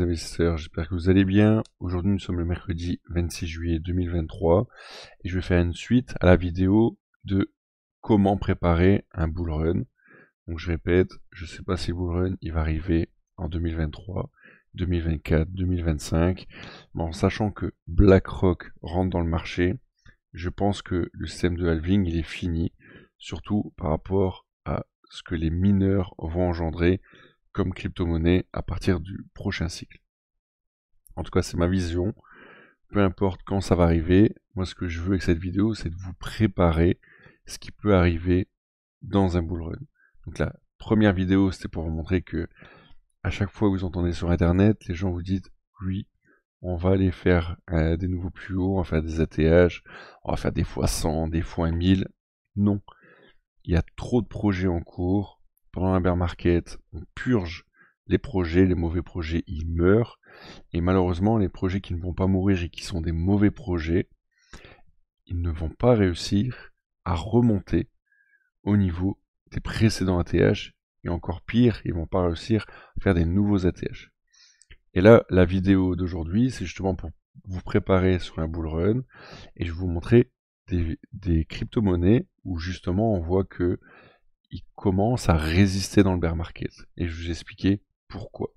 investisseurs j'espère que vous allez bien. Aujourd'hui nous sommes le mercredi 26 juillet 2023 et je vais faire une suite à la vidéo de comment préparer un bull run. Donc je répète, je sais pas si bull run il va arriver en 2023, 2024, 2025, mais en sachant que BlackRock rentre dans le marché, je pense que le système de halving il est fini, surtout par rapport à ce que les mineurs vont engendrer comme crypto-monnaie à partir du prochain cycle. En tout cas, c'est ma vision. Peu importe quand ça va arriver, moi ce que je veux avec cette vidéo, c'est de vous préparer ce qui peut arriver dans un bull run. Donc la première vidéo, c'était pour vous montrer que à chaque fois que vous entendez sur internet, les gens vous disent oui, on va aller faire euh, des nouveaux plus hauts, on va faire des ATH, on va faire des fois 100, des fois 1000. Non. Il y a trop de projets en cours, pendant un bear market, on purge les projets, les mauvais projets, ils meurent. Et malheureusement, les projets qui ne vont pas mourir et qui sont des mauvais projets, ils ne vont pas réussir à remonter au niveau des précédents ATH. Et encore pire, ils vont pas réussir à faire des nouveaux ATH. Et là, la vidéo d'aujourd'hui, c'est justement pour vous préparer sur un bull run et je vais vous montrer des, des crypto-monnaies où justement on voit que il commence à résister dans le bear market. Et je vais vous expliquer pourquoi.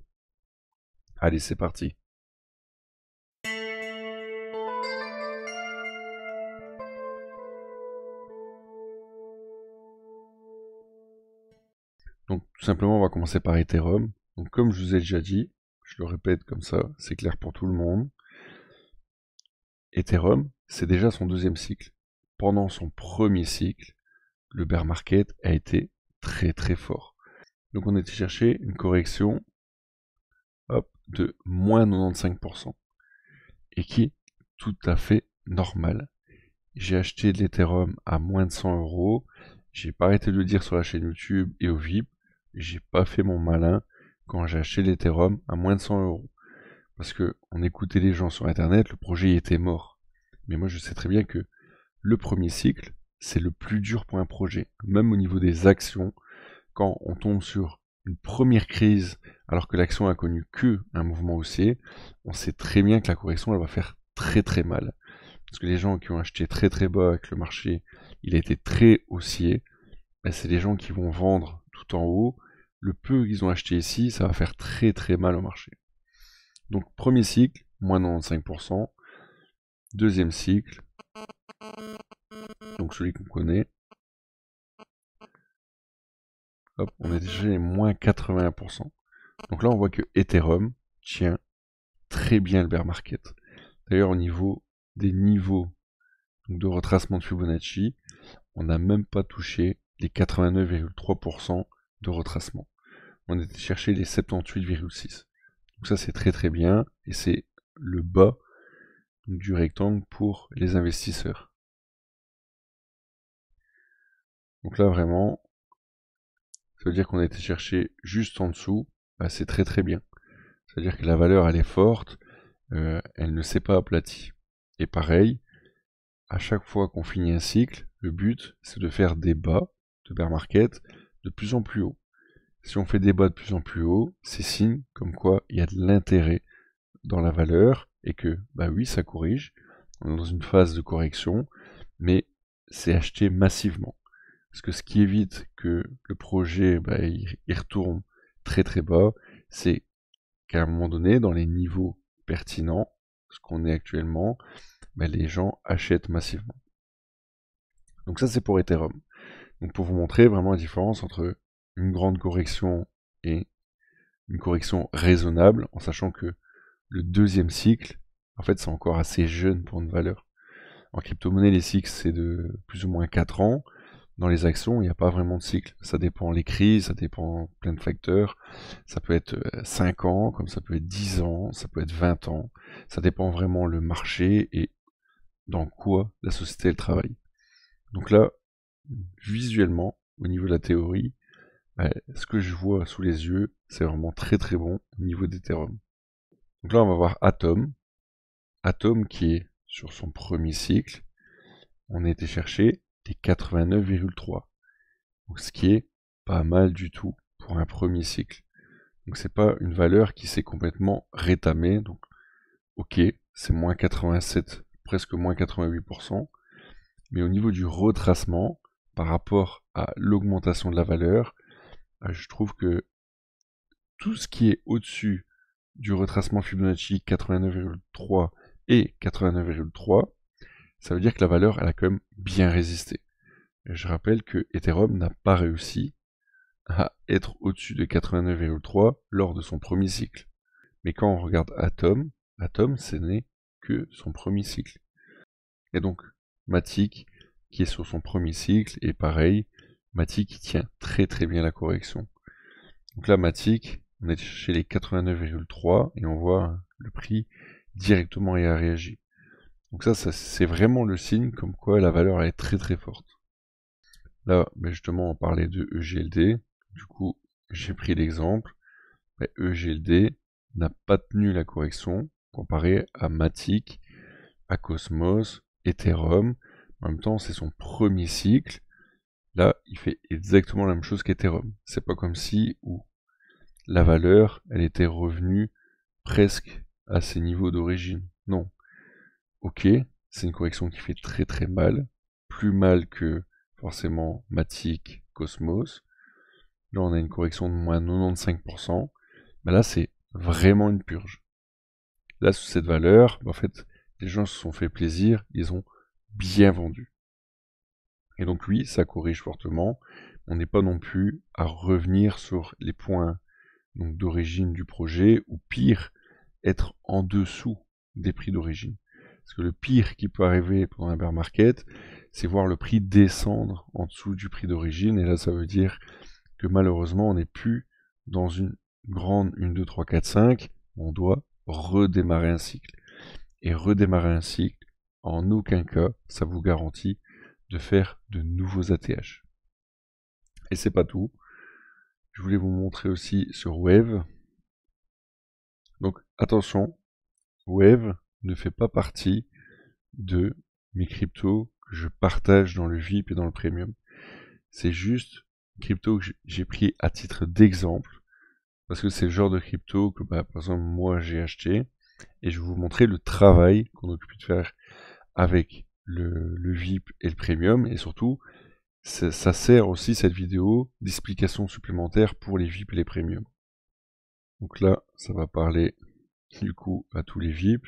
Allez, c'est parti. Donc tout simplement, on va commencer par Ethereum. Donc comme je vous ai déjà dit, je le répète comme ça, c'est clair pour tout le monde. Ethereum, c'est déjà son deuxième cycle. Pendant son premier cycle, le bear market a été très très fort. Donc on était chercher une correction hop, de moins 95%. Et qui est tout à fait normal. J'ai acheté de l'Ethereum à moins de 100 euros. J'ai pas arrêté de le dire sur la chaîne YouTube et au VIP. J'ai pas fait mon malin quand j'ai acheté l'Ethereum à moins de 100 euros. Parce que on écoutait les gens sur Internet, le projet était mort. Mais moi, je sais très bien que le premier cycle, c'est le plus dur pour un projet, même au niveau des actions, quand on tombe sur une première crise alors que l'action a connu que un mouvement haussier, on sait très bien que la correction elle va faire très très mal. Parce que les gens qui ont acheté très très bas avec le marché il a été très haussier, ben, c'est les gens qui vont vendre tout en haut. Le peu qu'ils ont acheté ici, ça va faire très très mal au marché. Donc premier cycle, moins 95%. Deuxième cycle, donc celui qu'on connaît. Hop, on est déjà les moins 81%. Donc là, on voit que Ethereum tient très bien le bear market. D'ailleurs, au niveau des niveaux de retracement de Fibonacci, on n'a même pas touché les 89,3% de retracement. On était cherché les 78,6. Donc ça, c'est très très bien et c'est le bas du rectangle pour les investisseurs. Donc là vraiment, ça veut dire qu'on a été chercher juste en dessous, bah, c'est très très bien. C'est-à-dire que la valeur elle est forte, euh, elle ne s'est pas aplatie. Et pareil, à chaque fois qu'on finit un cycle, le but c'est de faire des bas de bear market de plus en plus haut. Si on fait des bas de plus en plus haut, c'est signe comme quoi il y a de l'intérêt dans la valeur et que, bah oui, ça corrige. On est dans une phase de correction, mais c'est acheté massivement. Parce que ce qui évite que le projet bah, retourne très très bas, c'est qu'à un moment donné, dans les niveaux pertinents, ce qu'on est actuellement, bah, les gens achètent massivement. Donc ça c'est pour Ethereum. Donc pour vous montrer vraiment la différence entre une grande correction et une correction raisonnable, en sachant que le deuxième cycle, en fait, c'est encore assez jeune pour une valeur. En crypto-monnaie, les cycles, c'est de plus ou moins 4 ans dans les actions, il n'y a pas vraiment de cycle. Ça dépend les crises, ça dépend plein de facteurs. Ça peut être 5 euh, ans, comme ça peut être 10 ans, ça peut être 20 ans. Ça dépend vraiment le marché et dans quoi la société travaille. Donc là, visuellement, au niveau de la théorie, ben, ce que je vois sous les yeux, c'est vraiment très très bon au niveau d'Ethereum. Donc là, on va voir Atom. Atom qui est sur son premier cycle. On a été chercher des 89,3. Ce qui est pas mal du tout pour un premier cycle. Donc c'est pas une valeur qui s'est complètement rétamée. Donc ok, c'est moins 87, presque moins 88%. Mais au niveau du retracement, par rapport à l'augmentation de la valeur, euh, je trouve que tout ce qui est au-dessus du retracement Fibonacci 89,3 et 89,3, ça veut dire que la valeur, elle a quand même bien résisté. je rappelle que Ethereum n'a pas réussi à être au-dessus de 89,3 lors de son premier cycle. Mais quand on regarde Atom, Atom, ce n'est que son premier cycle. Et donc, Matic, qui est sur son premier cycle, et pareil, Matic tient très très bien la correction. Donc là, Matic, on est chez les 89,3 et on voit le prix directement et a réagi. Donc ça, c'est vraiment le signe comme quoi la valeur est très très forte. Là, mais ben, justement, on parlait de EGLD. Du coup, j'ai pris l'exemple. EGLD ben, e n'a pas tenu la correction comparé à Matic, à Cosmos, Ethereum. En même temps, c'est son premier cycle. Là, il fait exactement la même chose qu'Ethereum. C'est pas comme si où la valeur, elle était revenue presque à ses niveaux d'origine. Non, ok, c'est une correction qui fait très très mal, plus mal que forcément Matic, Cosmos. Là, on a une correction de moins 95%. Mais là, c'est vraiment une purge. Là, sous cette valeur, bah, en fait, les gens se sont fait plaisir, ils ont bien vendu. Et donc oui, ça corrige fortement. On n'est pas non plus à revenir sur les points d'origine du projet, ou pire, être en dessous des prix d'origine. Parce que le pire qui peut arriver pendant un bear market, c'est voir le prix descendre en dessous du prix d'origine. Et là, ça veut dire que malheureusement, on n'est plus dans une grande 1, 2, 3, 4, 5. On doit redémarrer un cycle. Et redémarrer un cycle, en aucun cas, ça vous garantit de faire de nouveaux ATH. Et c'est pas tout. Je voulais vous montrer aussi sur Wave. Donc attention, Wave, ne fait pas partie de mes cryptos que je partage dans le VIP et dans le premium. C'est juste une crypto que j'ai pris à titre d'exemple parce que c'est le genre de crypto que bah, par exemple moi j'ai acheté et je vais vous montrer le travail qu'on occupe de faire avec le, VIP et le premium et surtout ça, sert aussi cette vidéo d'explication supplémentaire pour les VIP et les premium. Donc là, ça va parler du coup à tous les VIP.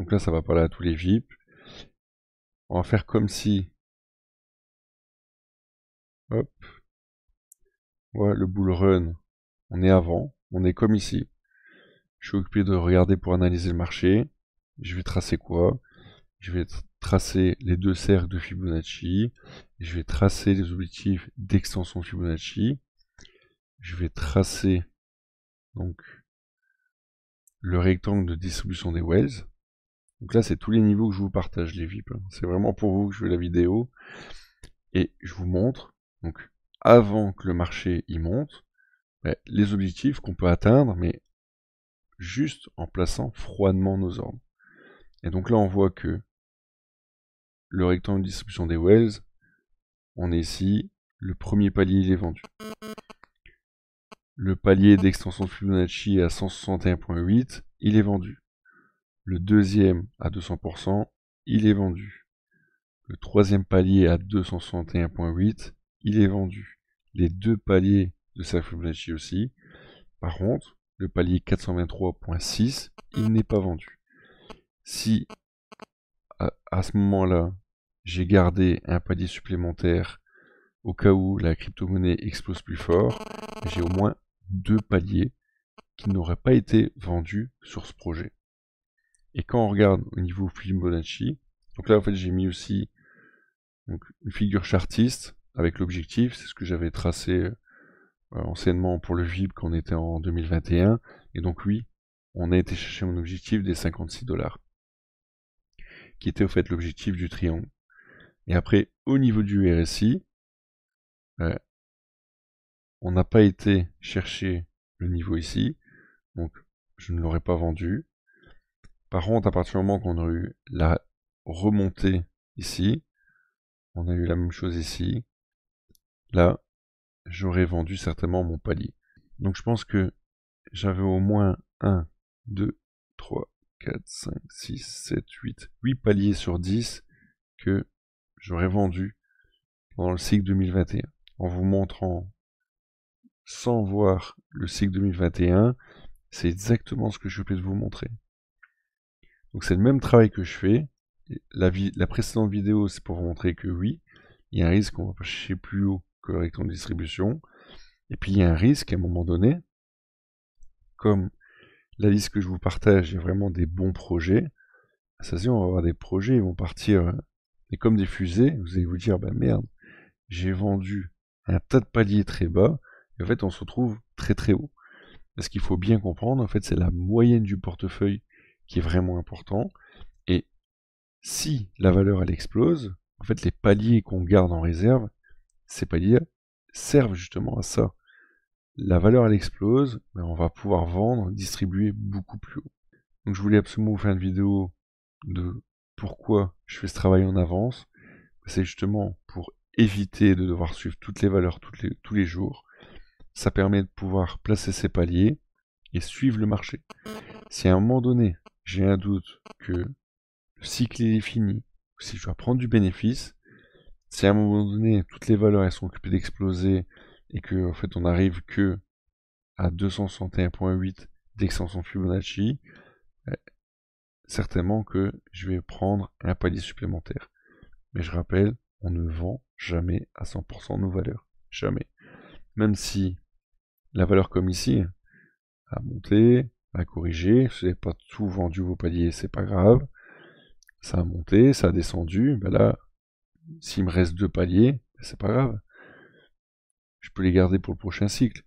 Donc là, ça va parler à tous les VIP. On va faire comme si... Hop. Voilà, le bull run, on est avant, on est comme ici. Je suis occupé de regarder pour analyser le marché. Je vais tracer quoi Je vais tracer les deux cercles de Fibonacci. Je vais tracer les objectifs d'extension Fibonacci. Je vais tracer donc le rectangle de distribution des wells. Donc là, c'est tous les niveaux que je vous partage, les VIP. C'est vraiment pour vous que je fais la vidéo. Et je vous montre, donc avant que le marché y monte, ben, les objectifs qu'on peut atteindre, mais juste en plaçant froidement nos ordres. Et donc là, on voit que le rectangle de distribution des Wells, on est ici, le premier palier il est vendu. Le palier d'extension de Fibonacci à 161.8, il est vendu. Le deuxième à 200%, il est vendu. Le troisième palier à 261.8, il est vendu. Les deux paliers de sa Fibonacci aussi. Par contre, le palier 423.6, il n'est pas vendu. Si à, à ce moment-là, j'ai gardé un palier supplémentaire au cas où la crypto-monnaie explose plus fort, j'ai au moins deux paliers qui n'auraient pas été vendus sur ce projet. Et quand on regarde au niveau Fibonacci, donc là en fait j'ai mis aussi une figure chartiste avec l'objectif, c'est ce que j'avais tracé euh, anciennement pour le VIP quand on était en 2021, et donc oui, on a été chercher mon objectif des 56 dollars, qui était en fait l'objectif du triangle. Et après, au niveau du RSI, euh, on n'a pas été chercher le niveau ici, donc je ne l'aurais pas vendu, par contre, à partir du moment qu'on a eu la remontée ici, on a eu la même chose ici, là, j'aurais vendu certainement mon palier. Donc je pense que j'avais au moins 1, 2, 3, 4, 5, 6, 7, 8, 8 paliers sur 10 que j'aurais vendu pendant le cycle 2021. En vous montrant sans voir le cycle 2021, c'est exactement ce que je vais vous montrer. Donc c'est le même travail que je fais. La, précédente vidéo, c'est pour vous montrer que oui, il y a un risque qu'on va chercher plus haut que le rectangle de distribution. Et puis il y a un risque à un moment donné, comme la liste que je vous partage est vraiment des bons projets, à ça on va avoir des projets, ils vont partir, hein. et comme des fusées, vous allez vous dire, ben merde, j'ai vendu un tas de paliers très bas, et en fait on se retrouve très très haut. Ce qu'il faut bien comprendre, en fait, c'est la moyenne du portefeuille qui est vraiment important. Et si la valeur elle explose, en fait les paliers qu'on garde en réserve, ces paliers servent justement à ça. La valeur elle explose, mais ben, on va pouvoir vendre, distribuer beaucoup plus haut. Donc je voulais absolument vous faire une vidéo de pourquoi je fais ce travail en avance. C'est justement pour éviter de devoir suivre toutes les valeurs toutes les, tous les jours. Ça permet de pouvoir placer ces paliers et suivre le marché. Si à un moment donné, j'ai un doute que le cycle est fini, si je dois prendre du bénéfice, si à un moment donné toutes les valeurs elles sont occupées d'exploser et que fait on n'arrive que à 261.8 d'extension Fibonacci, euh, certainement que je vais prendre un palier supplémentaire. Mais je rappelle, on ne vend jamais à 100% nos valeurs. Jamais. Même si la valeur comme ici a monté, à corriger. Si vous n'avez pas tout vendu vos paliers, c'est pas grave. Ça a monté, ça a descendu. Ben là, s'il me reste deux paliers, ben c'est pas grave. Je peux les garder pour le prochain cycle.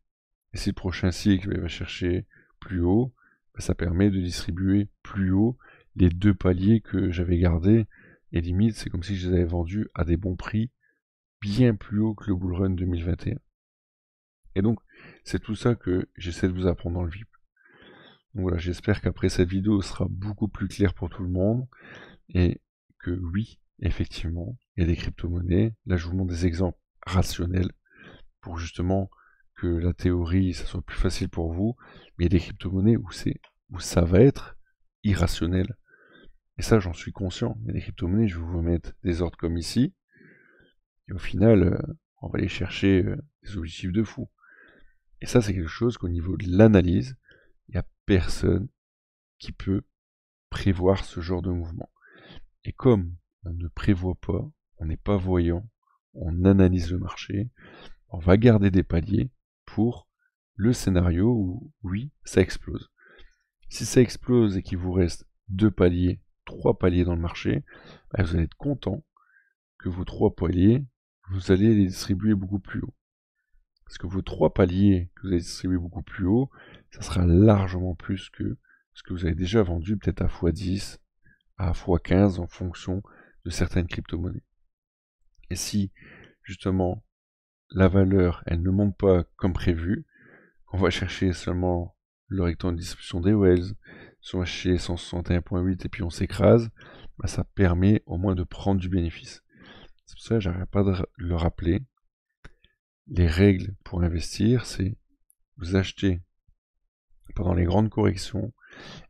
Et si le prochain cycle ben, va chercher plus haut, ça permet de distribuer plus haut les deux paliers que j'avais gardés. Et limite, c'est comme si je les avais vendus à des bons prix bien plus haut que le bull run 2021. Et donc, c'est tout ça que j'essaie de vous apprendre dans le VIP. Donc voilà, j'espère qu'après cette vidéo sera beaucoup plus clair pour tout le monde et que oui, effectivement, il y a des crypto-monnaies. Là, je vous montre des exemples rationnels pour justement que la théorie, ça soit plus facile pour vous. Mais il y a des crypto-monnaies où, où ça va être irrationnel. Et ça, j'en suis conscient. Il y a des crypto-monnaies, je vais vous mettre des ordres comme ici. Et au final, euh, on va aller chercher euh, des objectifs de fou. Et ça, c'est quelque chose qu'au niveau de l'analyse, il n'y a personne qui peut prévoir ce genre de mouvement. Et comme on ne prévoit pas, on n'est pas voyant, on analyse le marché, on va garder des paliers pour le scénario où oui, ça explose. Si ça explose et qu'il vous reste deux paliers, trois paliers dans le marché, bah, vous allez être content que vos trois paliers, vous allez les distribuer beaucoup plus haut. Parce que vos trois paliers que vous allez distribuer beaucoup plus haut, ça sera largement plus que ce que vous avez déjà vendu, peut-être à x10, à x15 en fonction de certaines crypto-monnaies. Et si justement la valeur elle ne monte pas comme prévu, qu'on va chercher seulement le rectangle de distribution des Wells, si on 161.8 et puis on s'écrase, bah, ça permet au moins de prendre du bénéfice. C'est pour ça que j'arrête pas de le rappeler. Les règles pour investir, c'est vous achetez pendant les grandes corrections.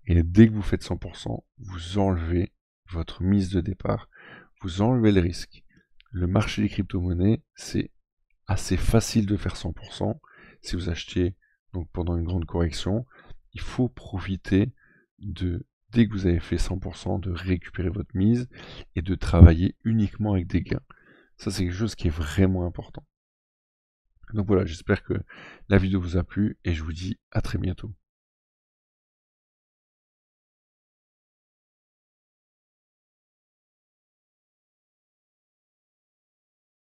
Et dès que vous faites 100%, vous enlevez votre mise de départ, vous enlevez le risque. Le marché des crypto-monnaies, c'est assez facile de faire 100%. Si vous achetez donc pendant une grande correction, il faut profiter de, dès que vous avez fait 100%, de récupérer votre mise et de travailler uniquement avec des gains. Ça, c'est quelque chose qui est vraiment important. Donc voilà, j'espère que la vidéo vous a plu et je vous dis à très bientôt.